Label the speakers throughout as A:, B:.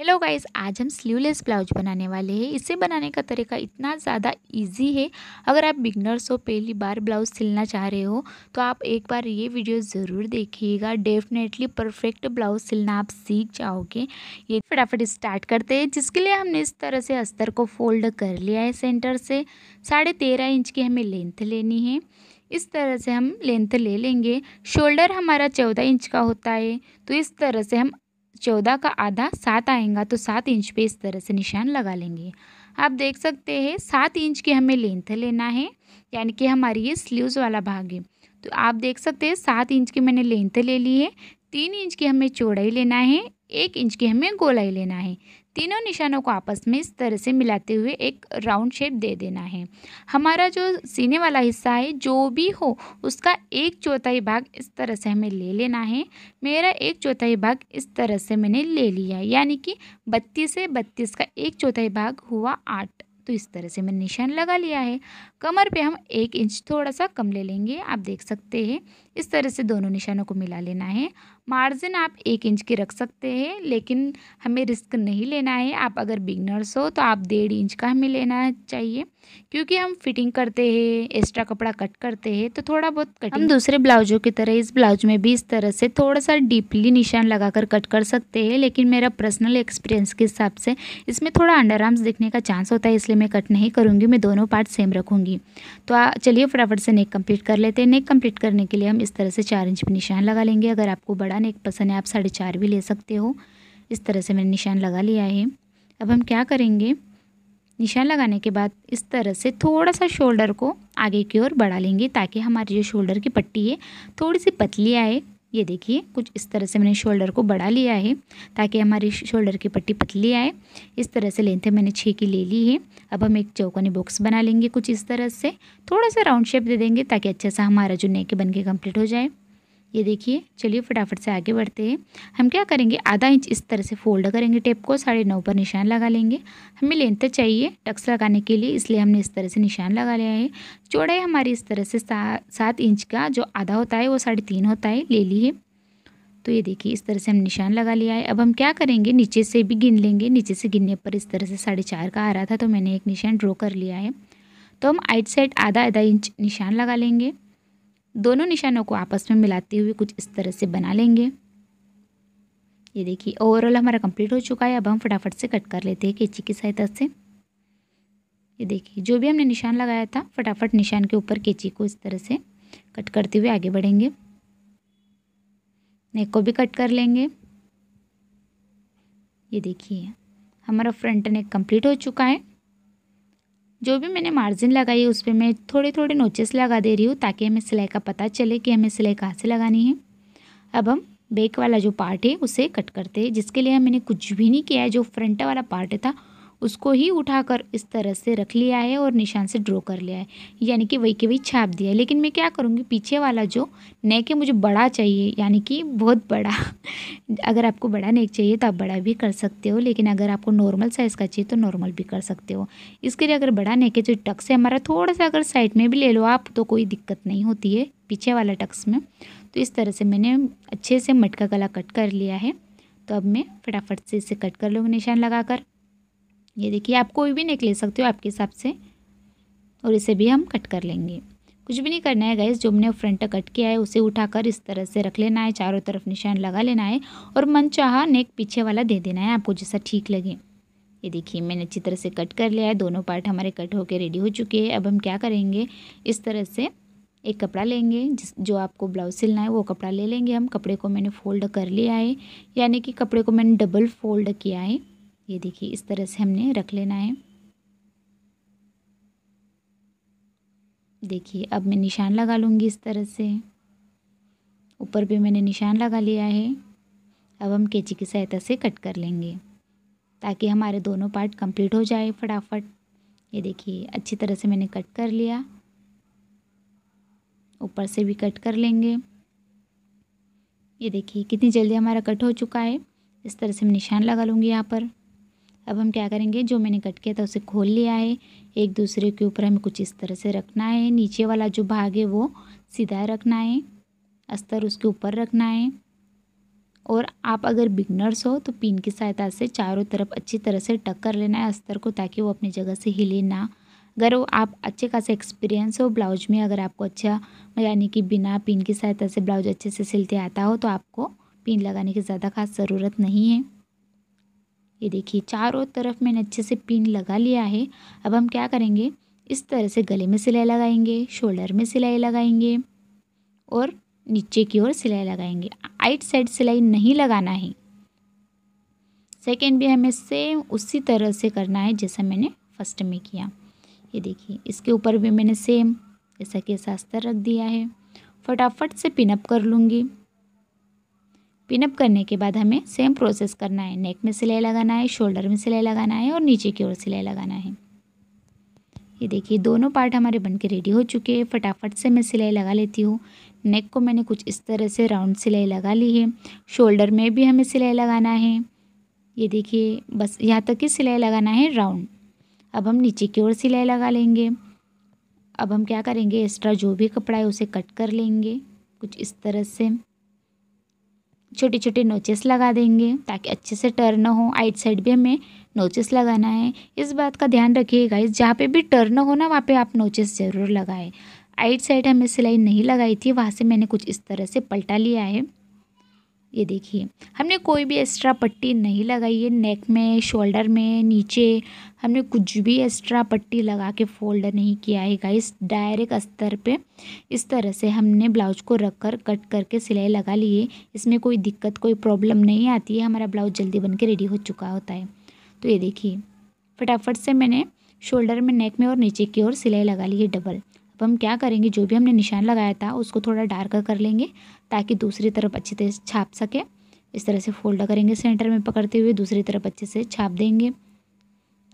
A: hello guys आज हम sleeveless blouse बनाने वाले हैं इसे बनाने का तरीका इतना ज़्यादा इजी है अगर आप बिगनर्स हो पहली बार ब्लाउज सिलना चाह रहे हो तो आप एक बार ये वीडियो ज़रूर देखिएगा डेफिनेटली परफेक्ट ब्लाउज सिलना आप सीख जाओगे ये फटाफट स्टार्ट करते हैं जिसके लिए हमने इस तरह से अस्तर को फोल्ड कर लिया है सेंटर से साढ़े तेरह इंच की हमें लेंथ लेनी है इस तरह से हम लेंथ ले लेंगे शोल्डर हमारा चौदह इंच का होता है तो इस तरह से हम चौदह का आधा सात आएगा तो सात इंच पे इस तरह से निशान लगा लेंगे आप देख सकते हैं सात इंच की हमें लेंथ लेना है यानी कि हमारी ये स्लीव्स वाला भाग है तो आप देख सकते हैं सात इंच की मैंने लेंथ ले ली है तीन इंच की हमें चौड़ाई लेना है एक इंच की हमें गोलाई लेना है तीनों निशानों को आपस में इस तरह से मिलाते हुए एक राउंड शेप दे देना है हमारा जो सीने वाला हिस्सा है जो भी हो उसका एक चौथाई भाग इस तरह से हमें ले लेना है मेरा एक चौथाई भाग इस तरह से मैंने ले लिया यानी कि बत्तीस से बत्तीस का एक चौथाई भाग हुआ आठ तो इस तरह से मैंने निशान लगा लिया है कमर पे हम एक इंच थोड़ा सा कम ले लेंगे आप देख सकते हैं इस तरह से दोनों निशानों को मिला लेना है मार्जिन आप एक इंच की रख सकते हैं लेकिन हमें रिस्क नहीं लेना है आप अगर बिगनर्स हो तो आप डेढ़ इंच का हमें लेना चाहिए क्योंकि हम फिटिंग करते हैं एक्स्ट्रा कपड़ा कट करते हैं तो थोड़ा बहुत कट हम दूसरे ब्लाउजों की तरह इस ब्लाउज में भी इस तरह से थोड़ा सा डीपली निशान लगाकर कट कर सकते हैं लेकिन मेरा पर्सनल एक्सपीरियंस के हिसाब से इसमें थोड़ा अंडर आर्म्स दिखने का चांस होता है इसलिए मैं कट नहीं करूँगी मैं दोनों पार्ट सेम रखूँगी जाएगी तो चलिए फटाफट से नेक कंप्लीट कर लेते हैं नेक कंप्लीट करने के लिए हम इस तरह से चार इंच पर निशान लगा लेंगे अगर आपको बड़ा नेक पसंद है आप साढ़े चार भी ले सकते हो इस तरह से मैंने निशान लगा लिया है अब हम क्या करेंगे निशान लगाने के बाद इस तरह से थोड़ा सा शोल्डर को आगे की ओर बढ़ा लेंगे ताकि हमारी जो शोल्डर की पट्टी है थोड़ी सी पतली आए ये देखिए कुछ इस तरह से मैंने शोल्डर को बढ़ा लिया है ताकि हमारी शोल्डर की पट्टी पतली आए इस तरह से लेंथ मैंने छः की ले ली है अब हम एक चौकोनी बॉक्स बना लेंगे कुछ इस तरह से थोड़ा सा राउंड शेप दे देंगे ताकि अच्छा सा हमारा जो नेक बन के कम्प्लीट हो जाए ये देखिए चलिए फटाफट से आगे बढ़ते हैं हम क्या करेंगे आधा इंच इस तरह से फोल्ड करेंगे टेप को साढ़े नौ पर निशान लगा लेंगे हमें लेंथ चाहिए टक्स लगाने के लिए इसलिए हमने इस तरह से निशान लगा लिया है चौड़ाई हमारी इस तरह से सा, सात इंच का जो आधा होता है वो साढ़े तीन होता है ले ली है तो ये देखिए इस तरह से हम निशान लगा लिया है अब हम क्या करेंगे नीचे से भी गिन लेंगे नीचे से गिनने पर इस तरह से साढ़े चार का आ रहा था तो मैंने एक निशान ड्रॉ कर लिया है तो हम आइट साइड आधा आधा इंच निशान लगा लेंगे दोनों निशानों को आपस में मिलाते हुए कुछ इस तरह से बना लेंगे ये देखिए ओवरऑल हमारा कंप्लीट हो चुका है अब हम फटाफट से कट कर लेते हैं कैंची की सहायता से ये देखिए जो भी हमने निशान लगाया था फटाफट निशान के ऊपर कैंची को इस तरह से कट करते हुए आगे बढ़ेंगे नेक को भी कट कर लेंगे ये देखिए हमारा फ्रंट नेक कंप्लीट हो चुका है जो भी मैंने मार्जिन लगाई है उस पर मैं थोड़े थोड़े नोचेस लगा दे रही हूँ ताकि हमें सिलाई का पता चले कि हमें सिलाई कहाँ से लगानी है अब हम बैक वाला जो पार्ट है उसे कट करते हैं जिसके लिए मैंने कुछ भी नहीं किया है जो फ्रंट वाला पार्ट था उसको ही उठाकर इस तरह से रख लिया है और निशान से ड्रॉ कर लिया है यानी कि वही के वही छाप दिया है लेकिन मैं क्या करूँगी पीछे वाला जो नेक है मुझे बड़ा चाहिए यानी कि बहुत बड़ा अगर आपको बड़ा नेक चाहिए तो आप बड़ा भी कर सकते हो लेकिन अगर आपको नॉर्मल साइज़ का चाहिए तो नॉर्मल भी कर सकते हो इसके लिए अगर बड़ा नेक है जो टक्स है हमारा थोड़ा सा अगर साइड में भी ले लो आप तो कोई दिक्कत नहीं होती है पीछे वाला टक्स में तो इस तरह से मैंने अच्छे से मटका गला कट कर लिया है तो अब मैं फटाफट से इसे कट कर लूँगी निशान लगाकर ये देखिए आप कोई भी नेक ले सकते हो आपके हिसाब से और इसे भी हम कट कर लेंगे कुछ भी नहीं करना है गैस जो हमने फ्रंट कट किया है उसे उठाकर इस तरह से रख लेना है चारों तरफ निशान लगा लेना है और मन चाह नेक पीछे वाला दे देना है आपको जैसा ठीक लगे ये देखिए मैंने अच्छी तरह से कट कर लिया है दोनों पार्ट हमारे कट होकर रेडी हो चुके हैं अब हम क्या करेंगे इस तरह से एक कपड़ा लेंगे जिस जो आपको ब्लाउज सिलना है वो कपड़ा ले लेंगे हम कपड़े को मैंने फोल्ड कर लिया है यानी कि कपड़े को मैंने डबल फोल्ड किया है ये देखिए इस तरह से हमने रख लेना है देखिए अब मैं निशान लगा लूँगी इस तरह से ऊपर भी मैंने निशान लगा लिया है अब हम कैंची की सहायता से कट कर लेंगे ताकि हमारे दोनों पार्ट कंप्लीट हो जाए फटाफट ये देखिए अच्छी तरह से मैंने कट कर लिया ऊपर से भी कट कर लेंगे ये देखिए कितनी जल्दी हमारा कट हो चुका है इस तरह से मैं निशान लगा लूँगी यहाँ पर अब हम क्या करेंगे जो मैंने कट किया था उसे खोल लिया है एक दूसरे के ऊपर हमें कुछ इस तरह से रखना है नीचे वाला जो भाग है वो सीधा रखना है अस्तर उसके ऊपर रखना है और आप अगर बिगनर्स हो तो पिन की सहायता से चारों तरफ अच्छी तरह से टक कर लेना है अस्तर को ताकि वो अपनी जगह से हिले ना अगर वो आप अच्छे खासा एक्सपीरियंस हो ब्लाउज में अगर आपको अच्छा यानी कि बिना पिन की सहायता से ब्लाउज अच्छे से सिलते आता हो तो आपको पिन लगाने की ज़्यादा खास ज़रूरत नहीं है ये देखिए चारों तरफ मैंने अच्छे से पिन लगा लिया है अब हम क्या करेंगे इस तरह से गले में सिलाई लगाएंगे शोल्डर में सिलाई लगाएंगे और नीचे की ओर सिलाई लगाएंगे आइट साइड सिलाई नहीं लगाना है सेकेंड भी हमें सेम उसी तरह से करना है जैसा मैंने फर्स्ट में किया ये देखिए इसके ऊपर भी मैंने सेम ऐसा के सास्तर रख दिया है फटाफट से पिनअप कर लूँगी पिनअप करने के बाद हमें सेम प्रोसेस करना है नेक में सिलाई लगाना है शोल्डर में सिलाई लगाना है और नीचे की ओर सिलाई लगाना है ये देखिए दोनों पार्ट हमारे बनके रेडी हो चुके हैं फटाफट से मैं सिलाई लगा लेती हूँ नेक को मैंने कुछ इस तरह से राउंड सिलाई लगा ली है शोल्डर में भी हमें सिलाई लगाना है ये देखिए बस यहाँ तक ही सिलाई लगाना है राउंड अब हम नीचे की ओर सिलाई लगा लेंगे अब हम क्या करेंगे एक्स्ट्रा जो भी कपड़ा है उसे कट कर लेंगे कुछ इस तरह से छोटे छोटे नोचेस लगा देंगे ताकि अच्छे से टर्न हो आइट साइड भी हमें नोचेस लगाना है इस बात का ध्यान रखिएगा इस जहाँ पे भी टर्न हो ना वहाँ पे आप नोचेस ज़रूर लगाएं आइट साइड हमें सिलाई नहीं लगाई थी वहाँ से मैंने कुछ इस तरह से पलटा लिया है ये देखिए हमने कोई भी एक्स्ट्रा पट्टी नहीं लगाई है नेक में शोल्डर में नीचे हमने कुछ भी एक्स्ट्रा पट्टी लगा के फोल्ड नहीं किया है गाइस डायरेक्ट अस्तर पे इस तरह से हमने ब्लाउज को रख कर कट करके सिलाई लगा ली है इसमें कोई दिक्कत कोई प्रॉब्लम नहीं आती है हमारा ब्लाउज जल्दी बन के रेडी हो चुका होता है तो ये देखिए फटाफट से मैंने शोल्डर में नेक में और नीचे की ओर सिलाई लगा ली है डबल अब हम क्या करेंगे जो भी हमने निशान लगाया था उसको थोड़ा डार्क कर लेंगे ताकि दूसरी तरफ अच्छी तरह से छाप सके इस तरह से फोल्ड करेंगे सेंटर में पकड़ते हुए दूसरी तरफ अच्छे से छाप देंगे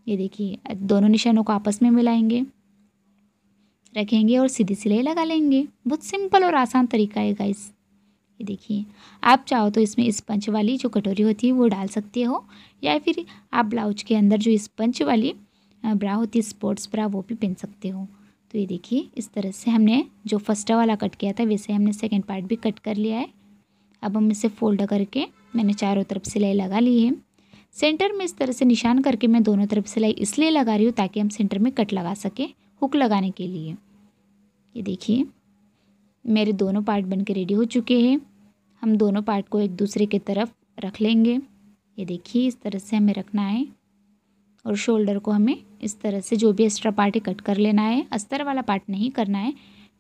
A: ये देखिए दोनों निशानों को आपस में मिलाएंगे रखेंगे और सीधी सिलाई लगा लेंगे बहुत सिंपल और आसान तरीका है गाइस ये देखिए आप चाहो तो इसमें स्पंच वाली जो कटोरी होती है वो डाल सकते हो या फिर आप ब्लाउज के अंदर जो स्पंच वाली ब्रा होती है स्पोर्ट्स ब्रा वो भी पहन सकते हो तो ये देखिए इस तरह से हमने जो फर्स्टा वाला कट किया था वैसे हमने सेकेंड पार्ट भी कट कर लिया है अब हम इसे फोल्ड करके मैंने चारों तरफ सिलाई लगा ली है सेंटर में इस तरह से निशान करके मैं दोनों तरफ सिलाई इसलिए लगा रही हूँ ताकि हम सेंटर में कट लगा सकें हुक लगाने के लिए ये देखिए मेरे दोनों पार्ट बन के रेडी हो चुके हैं हम दोनों पार्ट को एक दूसरे के तरफ रख लेंगे ये देखिए इस तरह से हमें रखना है और शोल्डर को हमें इस तरह से जो भी एक्स्ट्रा पार्ट है कट कर लेना है अस्तर वाला पार्ट नहीं करना है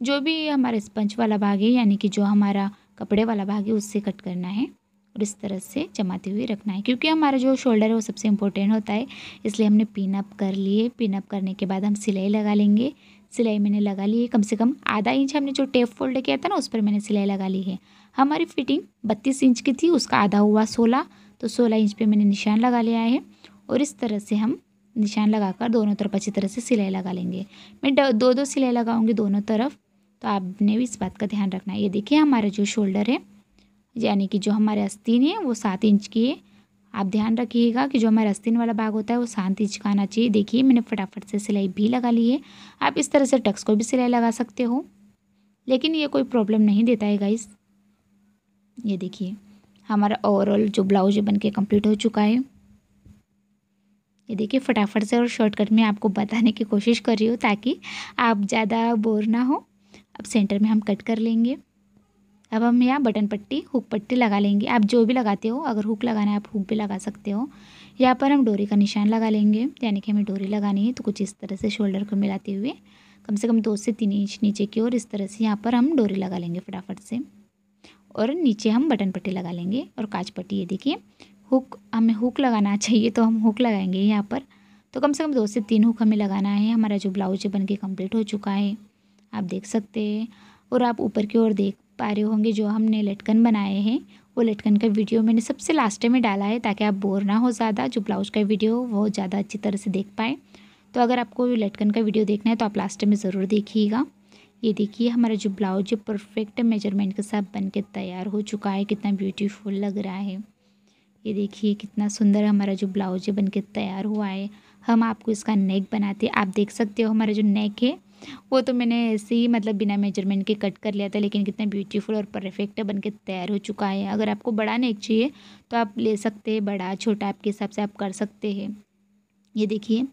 A: जो भी हमारा स्पंज वाला भाग है यानी कि जो हमारा कपड़े वाला भाग है उससे कट करना है और इस तरह से जमाते हुए रखना है क्योंकि हमारा जो शोल्डर है वो सबसे इम्पोर्टेंट होता है इसलिए हमने पिनअप कर लिए पिनअप करने के बाद हम सिलाई लगा लेंगे सिलाई मैंने लगा ली है कम से कम आधा इंच हमने जो टेप फोल्ड किया था ना उस पर मैंने सिलाई लगा ली है हमारी फिटिंग बत्तीस इंच की थी उसका आधा हुआ सोलह तो सोलह इंच पे मैंने निशान लगा लिया है और इस तरह से हम निशान लगाकर दोनों तरफ अच्छी तरह से सिलाई लगा लेंगे मैं दो दो सिलाई लगाऊंगी दोनों तरफ तो आपने भी इस बात का ध्यान रखना है ये देखिए हमारा जो शोल्डर है यानी कि जो हमारे आस्तीन है वो सात इंच की है आप ध्यान रखिएगा कि जो हमारा आस्तीन वाला भाग होता है वो सात इंच का आना चाहिए देखिए मैंने फटाफट से सिलाई भी लगा ली है आप इस तरह से टक्स को भी सिलाई लगा सकते हो लेकिन ये कोई प्रॉब्लम नहीं देता है गाइस ये देखिए हमारा ओवरऑल जो ब्लाउज बन के कम्प्लीट हो चुका है ये देखिए फटाफट से और शॉर्टकट में आपको बताने की कोशिश कर रही हूँ ताकि आप ज़्यादा बोर ना हो अब सेंटर में हम कट कर लेंगे अब हम यहाँ बटन पट्टी हुक पट्टी लगा लेंगे आप जो भी लगाते हो अगर हुक लगाना है आप हुक भी लगा सकते हो यहाँ पर हम डोरी का निशान लगा लेंगे यानी कि हमें डोरी लगानी है तो कुछ इस तरह से शोल्डर को मिलाते हुए कम से कम दो से तीन इंच नीचे की ओर इस तरह से यहाँ पर हम डोरी लगा लेंगे फटाफट से और नीचे हम बटन पट्टी लगा लेंगे और काज पट्टी ये देखिए हुक हमें हुक लगाना चाहिए तो हम हुक लगाएंगे यहाँ पर तो कम से कम दो से तीन हुक हमें लगाना है हमारा जो ब्लाउज है बन के कम्प्लीट हो चुका है आप देख सकते हैं और आप ऊपर की ओर देख पा रहे होंगे जो हमने लटकन बनाए हैं वो लटकन का वीडियो मैंने सबसे लास्ट में डाला है ताकि आप बोर ना हो ज़्यादा जो ब्लाउज का वीडियो वो ज़्यादा अच्छी तरह से देख पाएँ तो अगर आपको लटकन का वीडियो देखना है तो आप लास्ट में ज़रूर देखिएगा ये देखिए हमारा जो ब्लाउज परफेक्ट मेजरमेंट के साथ बन के तैयार हो चुका है कितना ब्यूटीफुल लग रहा है ये देखिए कितना सुंदर हमारा जो ब्लाउज है बनके तैयार हुआ है हम आपको इसका नेक बनाते आप देख सकते हो हमारा जो नेक है वो तो मैंने ऐसे ही मतलब बिना मेजरमेंट के कट कर लिया था लेकिन कितना ब्यूटीफुल और परफेक्ट बन के तैयार हो चुका है अगर आपको बड़ा नेक चाहिए तो आप ले सकते हैं बड़ा छोटा आपके हिसाब से आप कर सकते हैं ये देखिए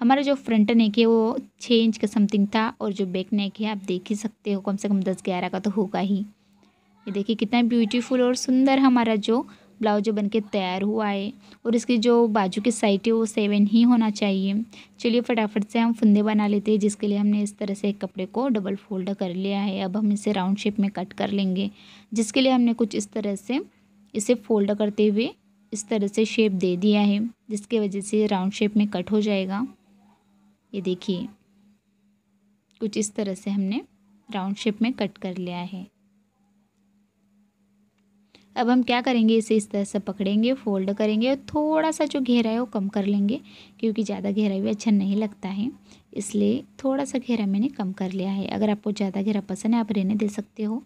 A: हमारा जो फ्रंट नेक है वो छः इंच का समथिंग था और जो बैक नेक है आप देख ही सकते हो कम से कम दस ग्यारह का तो होगा ही ये देखिए कितना ब्यूटीफुल और सुंदर हमारा जो ब्लाउज जो बनके तैयार हुआ है और इसकी जो बाजू की साइड है वो सेवन ही होना चाहिए चलिए फटाफट से हम फंदे बना लेते हैं जिसके लिए हमने इस तरह से कपड़े को डबल फोल्ड कर लिया है अब हम इसे राउंड शेप में कट कर लेंगे जिसके लिए हमने कुछ इस तरह से इसे फोल्ड करते हुए इस तरह से शेप दे दिया है जिसकी वजह से राउंड शेप में कट हो जाएगा ये देखिए कुछ इस तरह से हमने राउंड शेप में कट कर लिया है अब हम क्या करेंगे इसे इस तरह से पकड़ेंगे फोल्ड करेंगे और थोड़ा सा जो घेरा है वो कम कर लेंगे क्योंकि ज़्यादा घेरा भी अच्छा नहीं लगता है इसलिए थोड़ा सा घेरा मैंने कम कर लिया है अगर आपको ज़्यादा घेरा पसंद है आप रहने दे सकते हो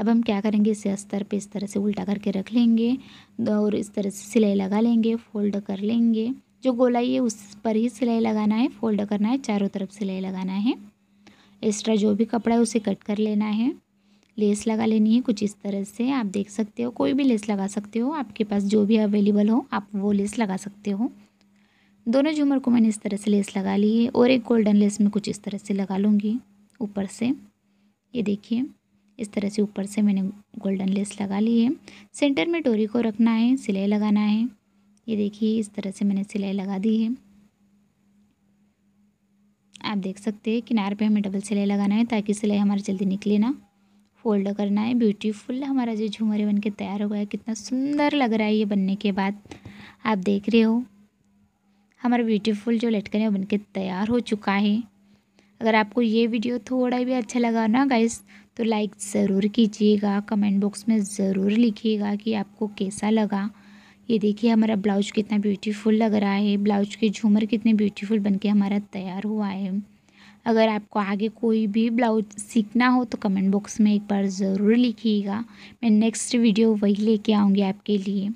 A: अब हम क्या करेंगे इसे अस्तर पे इस तरह से उल्टा करके रख लेंगे और इस तरह से सिलाई लगा लेंगे फोल्ड कर लेंगे जो गोलाई है उस पर ही सिलाई लगाना है फोल्ड करना है चारों तरफ सिलाई लगाना है एक्स्ट्रा जो भी कपड़ा है उसे कट कर लेना है लेस लगा लेनी है कुछ इस तरह से आप देख सकते हो कोई भी लेस लगा सकते हो आपके पास जो भी अवेलेबल हो आप वो लेस लगा सकते हो दोनों झूमर को मैंने इस तरह से लेस लगा ली है और एक गोल्डन लेस में कुछ इस तरह से लगा लूँगी ऊपर से ये देखिए इस तरह से ऊपर से मैंने गोल्डन लेस लगा ली है सेंटर में डोरी को रखना है सिलाई लगाना है ये देखिए इस तरह से मैंने सिलाई लगा दी है आप देख सकते हैं किनारे पे हमें डबल सिलाई लगाना है ताकि सिलाई हमारी जल्दी निकले ना फोल्ड करना है ब्यूटीफुल हमारा जो झूमर बन के तैयार हो गया है कितना सुंदर लग रहा है ये बनने के बाद आप देख रहे हो हमारा ब्यूटीफुल जो लटकन है बन के तैयार हो चुका है अगर आपको ये वीडियो थोड़ा भी अच्छा लगा ना गाइस तो लाइक ज़रूर कीजिएगा कमेंट बॉक्स में ज़रूर लिखिएगा कि आपको कैसा लगा ये देखिए हमारा ब्लाउज कितना ब्यूटीफुल लग रहा है ब्लाउज के झूमर कितने ब्यूटीफुल बनके हमारा तैयार हुआ है अगर आपको आगे कोई भी ब्लाउज सीखना हो तो कमेंट बॉक्स में एक बार ज़रूर लिखिएगा मैं नेक्स्ट वीडियो वही लेके आऊँगी आपके लिए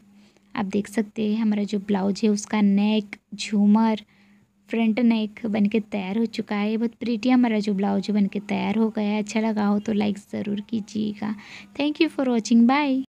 A: आप देख सकते हैं हमारा जो ब्लाउज है उसका नेक झूमर फ्रंट नेक बन के तैयार हो चुका है बहुत प्रीटी हमारा जो ब्लाउज बन के तैयार हो गया है अच्छा लगा हो तो लाइक ज़रूर कीजिएगा thank you for watching bye